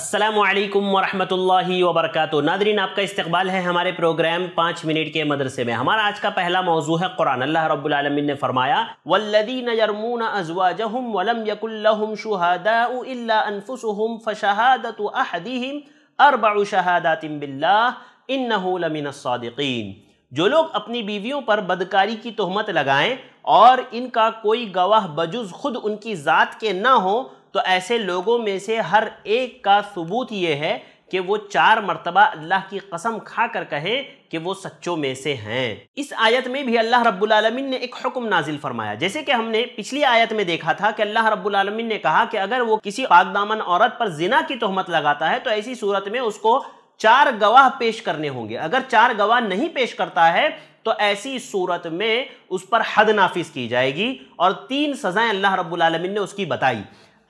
असलकम वरहमल work Nadreen आपका इस्तबाल है हमारे प्रोग्राम पाँच मिनट के मदरसे में हमारा आज का पहला मौजू है कुरान अल्लाह रबालमीन ने फरमाया वल्लदी नजरमून वलम यकुल्लम फ़शहादत अहदीम अरबा जो लोग अपनी बीवियों पर बदकारी की तहमत लगाएं और इनका कोई गवाह बजुज खुद उनकी ज़ात के ना हो तो ऐसे लोगों में से हर एक का सबूत ये है कि वो चार मरतबा अल्लाह की कसम खा कर कहें कि वो सच्चों में से हैं इस आयत में भी अल्लाह रब्लमिन ने एक हुक्म नाजिल फरमाया जैसे कि हमने पिछली आयत में देखा था कि अल्लाह रब्बुल रब्लमिन ने कहा कि अगर वो किसी पाकदामन औरत पर जिना की तहमत लगाता है तो ऐसी सूरत में उसको चार गवाह पेश करने होंगे अगर चार गवाह नहीं पेश करता है तो ऐसी सूरत में उस पर हद नाफिज की जाएगी और तीन सज़ाएं अल्लाह रब्बुल रब्लमिन ने उसकी बताई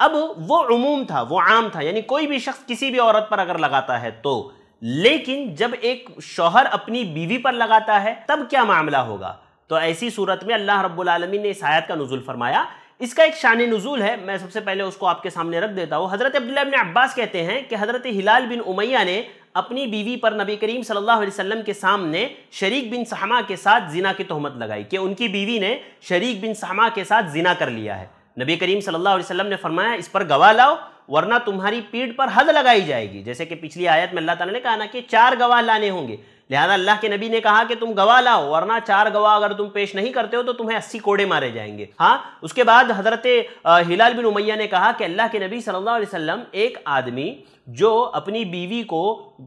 अब वो अमूम था वो आम था यानी कोई भी शख्स किसी भी औरत पर अगर लगाता है तो लेकिन जब एक शौहर अपनी बीवी पर लगाता है तब क्या मामला होगा तो ऐसी सूरत में अल्लाह रब्बुल आलमीन ने इस आयत का नज़ुल फरमाया इसका एक शान नज़ुल है मैं सबसे पहले उसको आपके सामने रख देता हूँ हज़रत अब्दुल्ला अब्बास कहते हैं कि हज़रत हिलाल बिन उमैया ने अपनी बीवी पर नबी करीम सल्लल्लाहु अलैहि वसल्लम के सामने शरीक बिन सहमा के साथ जिना की तहमत लगाई कि उनकी बीवी ने शरीक बिन सहमा के साथ जिना कर लिया है नबी करीम सल्लल्लाहु अलैहि वसल्लम ने फरमाया इस पर गवाह लाओ वरना तुम्हारी पीठ पर हद लगाई जाएगी जैसे कि पिछली आयत में अल्लाह ताला ने कहा ना कि चार गवाह लाने होंगे लिहाजा अल्लाह के नबी ने कहा कि तुम गवाह लाओ वरना चार गवाह अगर तुम पेश नहीं करते हो तो तुम्हें अस्सी कोड़े मारे जाएंगे हाँ उसके बाद हजरत हिलाल बिन उमैया ने कहा कि अल्लाह के नबी सल्लल्लाहु अलैहि वसल्लम एक आदमी जो अपनी बीवी को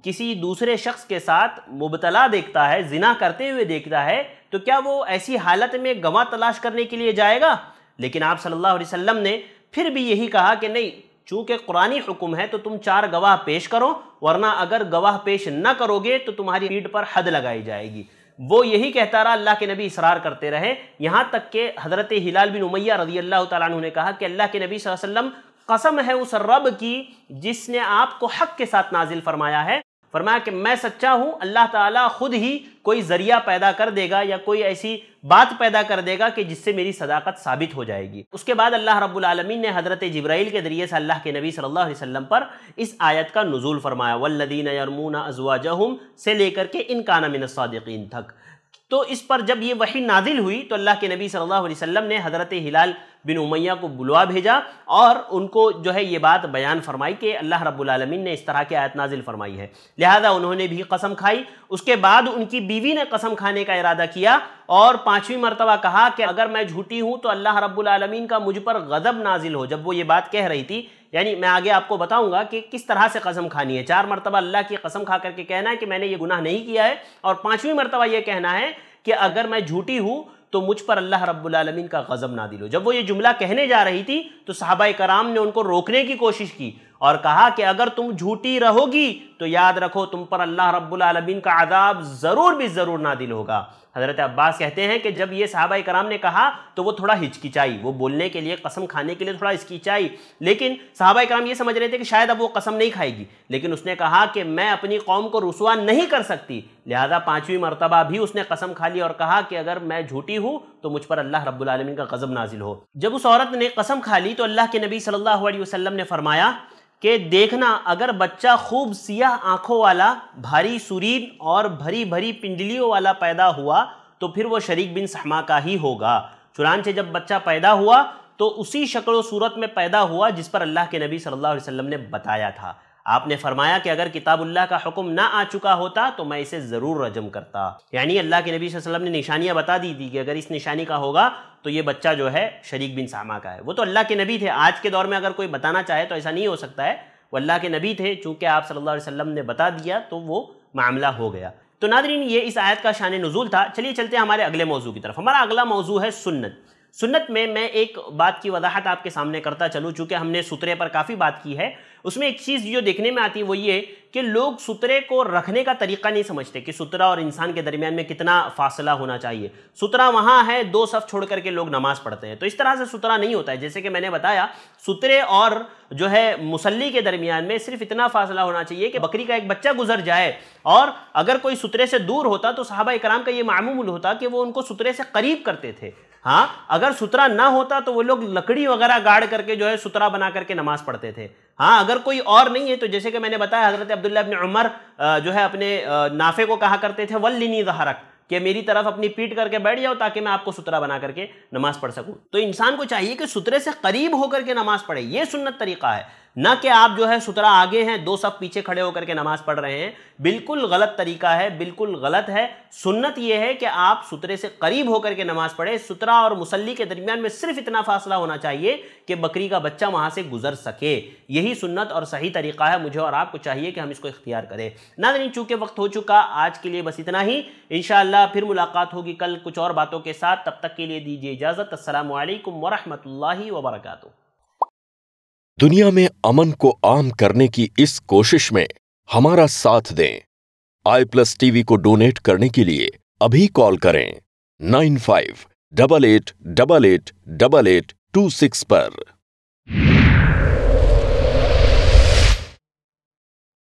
किसी दूसरे शख्स के साथ मुबतला देखता है जिना करते हुए देखता है तो क्या वो ऐसी हालत में गवाह तलाश करने के लिए जाएगा लेकिन आप सल्लल्लाहु अलैहि वसल्लम ने फिर भी यही कहा कि नहीं चूँकि कुरानी हुक्म है तो तुम चार गवाह पेश करो वरना अगर गवाह पेश न करोगे तो तुम्हारी पीठ पर हद लगाई जाएगी वो यही कहता रहा अल्लाह के नबी इसरार करते रहे यहाँ तक के हज़रत हिलाल बिन उमैया रजी अल्लाह तु ने कहा कि अल्लाह के नबी वसल्लम कसम है उस रब की जिसने आपको हक के साथ नाजिल फरमाया है फरमाया कि मैं सच्चा हूँ अल्लाह ताला खुद ही कोई जरिया पैदा कर देगा या कोई ऐसी बात पैदा कर देगा कि जिससे मेरी सदाकत साबित हो जाएगी उसके बाद अल्लाह रब्बुल आलमीन ने हज़रत जब्राइल के ज़रिए से अल्लाह के नबी सल्लल्लाहु अलैहि वसल्लम पर इस आयत का नज़ुल फरमाया वल्लदीन यरमून अजवाजहम से लेकर के इन काना मिनसादिकीन तक तो इस पर जब ये वही नाजिल हुई तो अल्लाह के नबी सल्लल्लाहु अलैहि वसल्लम ने हज़रत हिलाल बिन उमैया को बुलवा भेजा और उनको जो है ये बात बयान फरमाई कि अल्लाह रब्बुल आलमीन ने इस तरह की आयत नाजिल फरमाई है लिहाजा उन्होंने भी कसम खाई उसके बाद उनकी बीवी ने कसम खाने का इरादा किया और पाँचवीं मरतबा कहा कि अगर मैं झूठी हूँ तो अल्लाह रब्बुल आलमीन का मुझ पर गज़ब नाजिल हो जब वो ये बात कह रही थी यानी मैं आगे आपको बताऊंगा कि किस तरह से कसम खानी है चार मरतबा अल्लाह की कसम खा करके कहना है कि मैंने ये गुनाह नहीं किया है और पाँचवीं मरतबा ये कहना है कि अगर मैं झूठी हूँ तो मुझ पर अल्लाह रब्बुलमीन का गज़ब ना दिलो जब वो ये जुमला कहने जा रही थी तो साहबा कराम ने उनको रोकने की कोशिश की और कहा कि अगर तुम झूठी रहोगी तो याद रखो तुम पर अल्लाह रब्बुलमीन का आदाब ज़रूर भी ज़रूर ना दिल होगा हज़रत अब्बास कहते हैं कि जब ये साहबा कराम ने कहा तो वो थोड़ा हिचकिचाई वो बोलने के लिए कसम खाने के लिए थोड़ा हिचकिचाई लेकिन साहबा कराम ये समझ रहे थे कि शायद अब वो कसम नहीं खाएगी लेकिन उसने कहा कि मैं अपनी कौम को रसुआ नहीं कर सकती लिहाजा पाँचवीं मरतबा भी उसने कसम खा ली और कहा कि अगर मैं झूठी हूँ तो मुझ पर अल्लाह रब्बुलमीन का गज़ब नाजिल हो जब उस औरत ने कसम खा ली तो अल्लाह के नबी सल्ला वसलम ने फरमाया कि देखना अगर बच्चा खूब सियाह आंखों वाला भारी सुरीन और भरी भरी पिंडलियों वाला पैदा हुआ तो फिर वो शरीक बिन सहमा का ही होगा चुनानचे जब बच्चा पैदा हुआ तो उसी शक्ल सूरत में पैदा हुआ जिस पर अल्लाह के नबी सल्लल्लाहु अलैहि वसल्लम ने बताया था आपने फरमाया कि अगर किताबुल्लाह का हुक्म ना आ चुका होता तो मैं इसे ज़रूर रजम करता यानी अल्लाह के नबी वसल्लम ने निशानियाँ बता दी थी कि अगर इस निशानी का होगा तो ये बच्चा जो है शरीक बिन सामा का है वो तो अल्लाह के नबी थे आज के दौर में अगर कोई बताना चाहे तो ऐसा नहीं हो सकता है वो अल्लाह के नबी थे चूँकि आप सल्ला वसम ने बता दिया तो वो मामला हो गया तो नादरीन ये इस आयत का शान नज़ुल था चलिए चलते हैं हमारे अगले मौजू की तरफ हमारा अगला मौजू है सुन्नत सुन्नत में मैं एक बात की वजाहत आपके सामने करता चलूँ चूँकि हमने सुतरे पर काफ़ी बात की है उसमें एक चीज़ जो देखने में आती है वो ये कि लोग सुतरे को रखने का तरीका नहीं समझते कि सुतरा और इंसान के दरमियान में कितना फासला होना चाहिए सुतरा वहाँ है दो सफ़ छोड़ करके लोग नमाज़ पढ़ते हैं तो इस तरह से सुतरा नहीं होता है जैसे कि मैंने बताया सुतरे और जो है मुसल्ली के दरमियान में सिर्फ इतना फासला होना चाहिए कि बकरी का एक बच्चा गुजर जाए और अगर कोई सुतरे से दूर होता तो साहबा इकराम का ये मामूल होता कि वो उनको सुतरे से करीब करते थे हाँ अगर सुतरा ना होता तो वो लोग लकड़ी वगैरह गाड़ करके जो है सुतरा बना करके नमाज पढ़ते थे हाँ अगर कोई और नहीं है तो जैसे कि मैंने बताया हजरत अब्दुल्ला अपने उमर जो है अपने नाफे को कहा करते थे वल्लिनी जहरक कि मेरी तरफ अपनी पीट करके बैठ जाओ ताकि मैं आपको सुतरा बना करके नमाज पढ़ सकूँ तो इंसान को चाहिए कि सुतरे से करीब होकर के नमाज पढ़े ये सुन्नत तरीका है न कि आप जो है सुतरा आगे हैं दो सब पीछे खड़े होकर के नमाज पढ़ रहे हैं बिल्कुल गलत तरीका है बिल्कुल गलत है सुन्नत यह है कि आप सुतरे से करीब होकर के नमाज पढ़े सुतरा और मुसल्ली के दरमियान में सिर्फ इतना फासला होना चाहिए कि बकरी का बच्चा वहाँ से गुजर सके यही सुन्नत और सही तरीका है मुझे और आपको चाहिए कि हम इसको इख्तियार करें ना नहीं चूँकि वक्त हो चुका आज के लिए बस इतना ही इन फिर मुलाकात होगी कल कुछ और बातों के साथ तब तक के लिए दीजिए इजाज़त असल वरहमल वर्का दुनिया में अमन को आम करने की इस कोशिश में हमारा साथ दें आई प्लस टीवी को डोनेट करने के लिए अभी कॉल करें nine five double eight double eight double eight two six पर